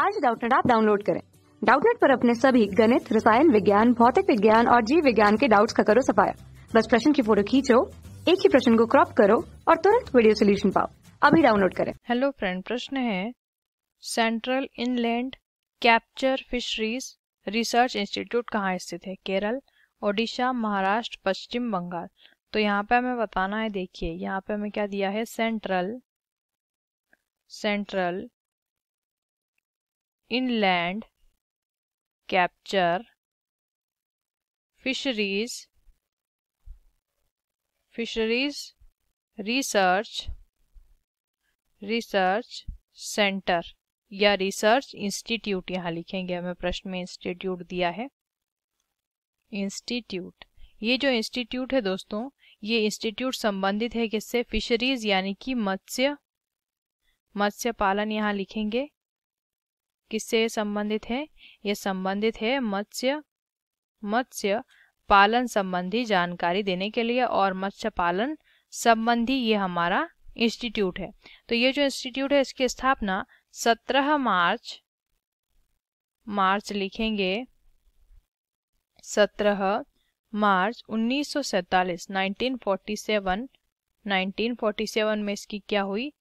आज डाउटनेट आप डाउनलोड करें डाउटनेट पर अपने सभी गणित रसायन विज्ञान भौतिक विज्ञान और जीव विज्ञान के डाउट्स का करो सफाया बस प्रश्न की फोटो खींचो एक ही प्रश्न को क्रॉप करो और तुरंत वीडियो सोल्यूशन पाओ अभी डाउनलोड करें हेलो फ्रेंड प्रश्न है central inland capture fisheries research institute कहाँ स्थित है केरल ओडिशा महाराष्ट्र पश्चिम बंगाल तो यहाँ पे हमें बताना है देखिए यहाँ पे हमें क्या दिया है central central inland capture fisheries fisheries research research centre या रिसर्च इंस्टीट्यूट यहाँ लिखेंगे हमें प्रश्न में इंस्टीट्यूट दिया है इंस्टीट्यूट ये जो इंस्टीट्यूट है दोस्तों ये इंस्टीट्यूट संबंधित है किससे फिशरीज यानी कि मत्स्य मत्स्य पालन यहाँ लिखेंगे किससे संबंधित है यह संबंधित है मत्स्य मत्स्य पालन संबंधी जानकारी देने के लिए और मत्स्य पालन संबंधी ये हमारा इंस्टीट्यूट है तो ये जो इंस्टीट्यूट है इसकी स्थापना 17 मार्च मार्च लिखेंगे 17 मार्च 1947 1947 1947 में इसकी क्या हुई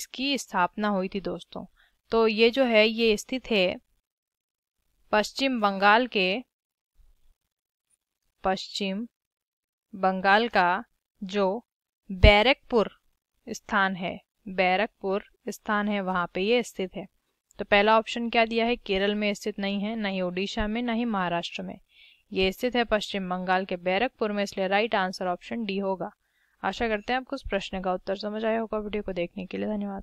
इसकी स्थापना हुई थी दोस्तों तो ये जो है ये स्थित है पश्चिम बंगाल के पश्चिम बंगाल का जो बैरकपुर स्थान है बैरकपुर स्थान है वहां पे ये स्थित है तो पहला ऑप्शन क्या दिया है केरल में स्थित नहीं है ना ही ओडिशा में ना ही महाराष्ट्र में ये स्थित है पश्चिम बंगाल के बैरकपुर में इसलिए राइट आंसर ऑप्शन डी होगा आशा करते हैं आपको उस प्रश्न का उत्तर समझ आया होगा वीडियो को देखने के लिए धन्यवाद